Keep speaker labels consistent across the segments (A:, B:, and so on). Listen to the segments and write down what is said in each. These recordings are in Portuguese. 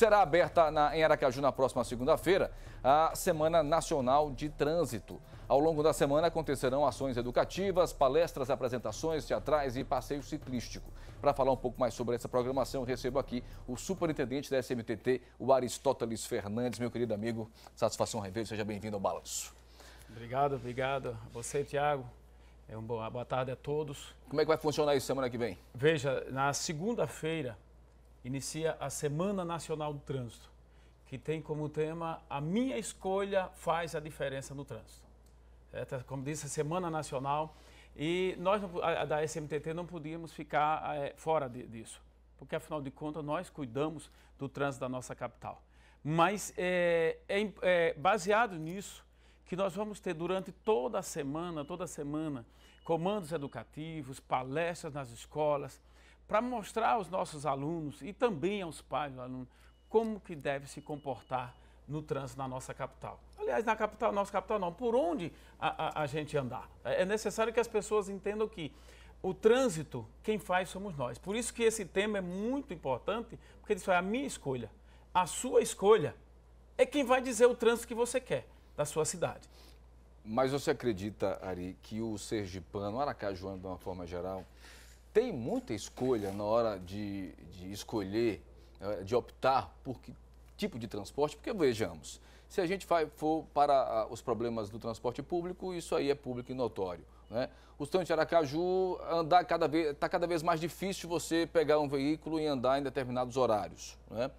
A: Será aberta na, em Aracaju na próxima segunda-feira a Semana Nacional de Trânsito. Ao longo da semana acontecerão ações educativas, palestras, apresentações teatrais e passeio ciclístico. Para falar um pouco mais sobre essa programação, recebo aqui o superintendente da SMTT, o Aristóteles Fernandes. Meu querido amigo, satisfação revê seja bem-vindo ao Balanço.
B: Obrigado, obrigado. Você, Tiago. É uma boa tarde a todos. Como é que vai funcionar isso semana que vem? Veja, na segunda-feira, inicia a Semana Nacional do Trânsito, que tem como tema A Minha Escolha Faz a Diferença no Trânsito. É, tá, como disse, a Semana Nacional. E nós, da SMTT, não podíamos ficar é, fora disso, porque afinal de contas nós cuidamos do trânsito da nossa capital. Mas é, é, é baseado nisso que nós vamos ter durante toda a semana, toda semana, comandos educativos, palestras nas escolas, para mostrar aos nossos alunos e também aos pais do aluno como que deve se comportar no trânsito na nossa capital. Aliás, na capital, nossa capital não, por onde a, a, a gente andar. É, é necessário que as pessoas entendam que o trânsito, quem faz somos nós. Por isso que esse tema é muito importante, porque isso é a minha escolha. A sua escolha é quem vai dizer o trânsito que você quer da sua cidade.
A: Mas você acredita, Ari, que o sergipano, o aracajuano de uma forma geral, tem muita escolha na hora de, de escolher, eh, de optar por que tipo de transporte, porque vejamos, se a gente for para ah, os problemas do transporte público, isso aí é público e notório. Né? Os trânsito de Aracaju andar cada vez está cada vez mais difícil você pegar um veículo e andar em determinados horários. Né?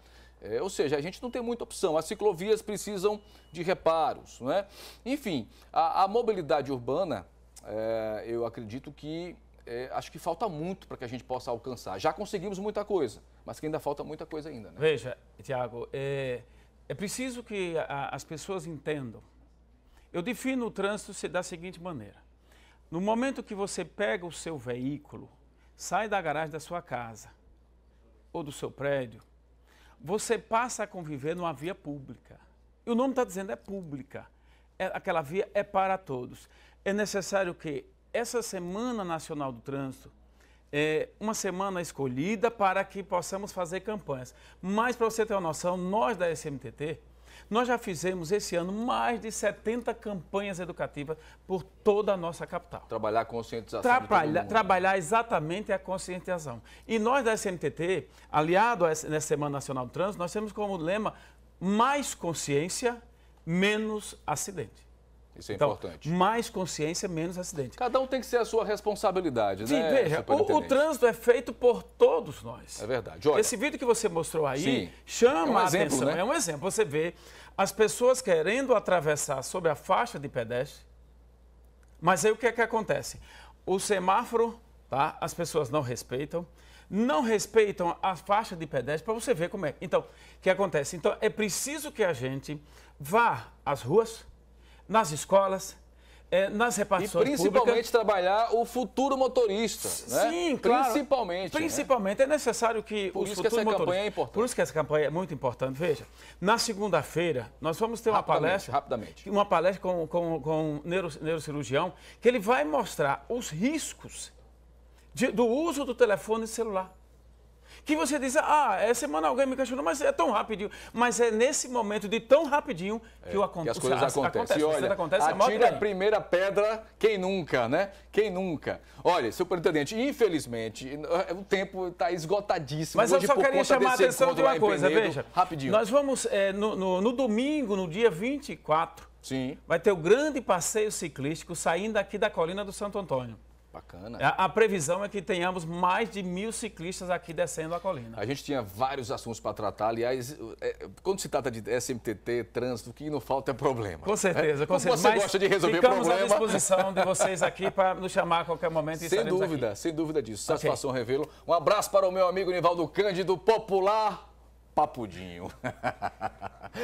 A: É, ou seja, a gente não tem muita opção. As ciclovias precisam de reparos. Né? Enfim, a, a mobilidade urbana, é, eu acredito que é, acho que falta muito para que a gente possa alcançar. Já conseguimos muita coisa, mas que ainda falta muita coisa ainda. Né?
B: Veja, Tiago, é, é, preciso que a, as pessoas entendam. Eu defino o trânsito da seguinte maneira. No momento que você pega o seu veículo, sai da garagem da sua casa ou do seu prédio, você passa a conviver numa via pública. E o nome está dizendo é pública. É, aquela via é para todos. É necessário que essa Semana Nacional do Trânsito é uma semana escolhida para que possamos fazer campanhas. Mas, para você ter uma noção, nós da SMTT, nós já fizemos esse ano mais de 70 campanhas educativas por toda a nossa capital. Trabalhar a conscientização. Trabalhar, exatamente a conscientização. E nós da SMTT, aliado nessa Semana Nacional do Trânsito, nós temos como lema mais consciência, menos acidente. Isso é então, importante. Mais consciência, menos acidente. Cada um tem que ser a sua responsabilidade, Sim, né? Veja, o, o, trânsito é feito por todos nós. É verdade. Olha, Esse vídeo que você mostrou aí sim, chama é um a exemplo, atenção. Né? É um exemplo. Você vê as pessoas querendo atravessar sobre a faixa de pedestre, mas aí o que é que acontece? O semáforo, tá? As pessoas não respeitam não respeitam a faixa de pedestre para você ver como é. Então, o que acontece? Então, é preciso que a gente vá às ruas, nas escolas, é, nas repartições públicas. E principalmente públicas. trabalhar o futuro motorista, né? Sim, claro. Principalmente. Né? Principalmente. Né? É necessário que Por os isso que essa campanha é importante. Por isso que essa campanha é muito importante. Veja, na segunda-feira nós vamos ter uma palestra... Rapidamente. Uma palestra com, com, com um neuro, neurocirurgião que ele vai mostrar os riscos de, do uso do telefone celular que você diz, ah, é semana alguém me questionou, mas é tão rapidinho. Mas é nesse momento de tão rapidinho é, que, é, o que as coisas acontecem. Acontece, Acontece, é acontece, atira a, a
A: primeira pedra, quem nunca, né? Quem nunca. Olha, superintendente,
B: infelizmente, o tempo está esgotadíssimo.
A: Mas Hoje, eu só queria chamar a atenção de uma coisa, Penedo, veja.
B: Rapidinho. Nós vamos, é, no, no, no domingo, no dia 24, Sim. vai ter o grande passeio ciclístico saindo aqui da colina do Santo Antônio. Bacana. A, é, a, previsão é que tenhamos mais de mil ciclistas aqui descendo a colina. A gente tinha vários
A: assuntos para tratar. Aliás, é, quando se trata de SMTT, trânsito, o que não falta é problema. Com né? certeza, com certeza. Você Mas gosta de resolver ficamos problema. Ficamos à disposição de vocês aqui
B: para nos chamar a qualquer momento. E sem dúvida,
A: aqui. sem dúvida disso. Satisfação okay. revê-lo. Um abraço para o meu amigo Nivaldo Cândido, popular Papudinho.